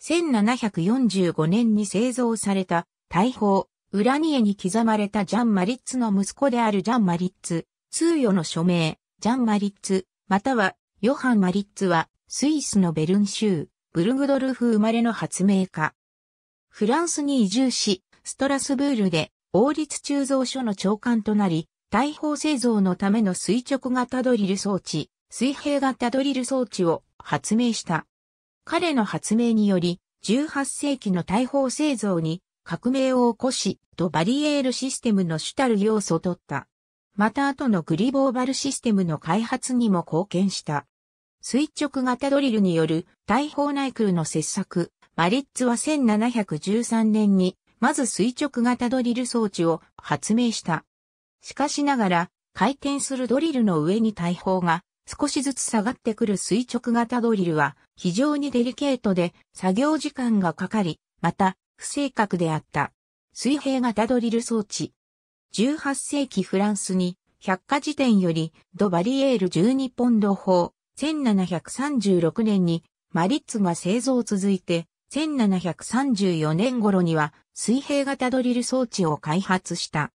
1745年に製造された大砲、ウラニエに刻まれたジャン・マリッツの息子であるジャン・マリッツ、通与の署名、ジャン・マリッツ、またはヨハン・マリッツは、スイスのベルン州、ブルグドルフ生まれの発明家。フランスに移住し、ストラスブールで王立鋳造所の長官となり、大砲製造のための垂直型ドリル装置、水平型ドリル装置を発明した。彼の発明により、18世紀の大砲製造に革命を起こし、ドバリエールシステムの主たる要素を取った。また後のグリボーバルシステムの開発にも貢献した。垂直型ドリルによる大砲内空の切削、マリッツは1713年に、まず垂直型ドリル装置を発明した。しかしながら、回転するドリルの上に大砲が少しずつ下がってくる垂直型ドリルは非常にデリケートで作業時間がかかり、また不正確であった。水平型ドリル装置。18世紀フランスに百科事典よりドバリエール12ポンド法1736年にマリッツが製造続いて1734年頃には水平型ドリル装置を開発した。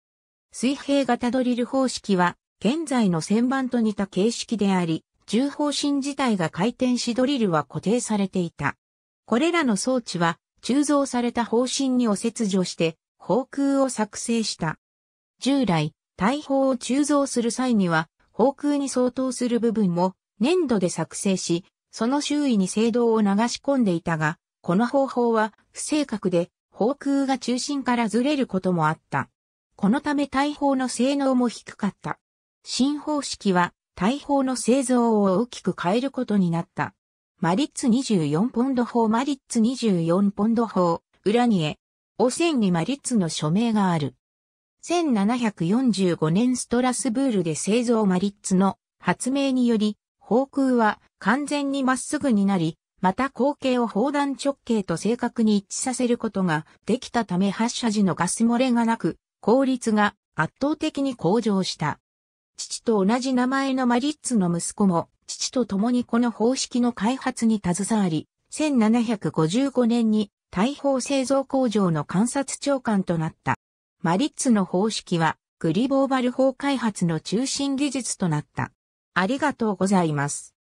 水平型ドリル方式は現在の旋盤と似た形式であり、重砲身自体が回転しドリルは固定されていた。これらの装置は、鋳造された砲身にお切除して、砲空を作成した。従来、大砲を鋳造する際には、砲空に相当する部分も粘土で作成し、その周囲に青銅を流し込んでいたが、この方法は不正確で、砲空が中心からずれることもあった。このため大砲の性能も低かった。新方式は大砲の製造を大きく変えることになった。マリッツ24ポンド砲マリッツ24ポンド砲、裏にへ、汚染にマリッツの署名がある。1745年ストラスブールで製造マリッツの発明により、砲空は完全にまっすぐになり、また口径を砲弾直径と正確に一致させることができたため発射時のガス漏れがなく、効率が圧倒的に向上した。父と同じ名前のマリッツの息子も、父と共にこの方式の開発に携わり、1755年に大砲製造工場の観察長官となった。マリッツの方式は、グリボーバル砲開発の中心技術となった。ありがとうございます。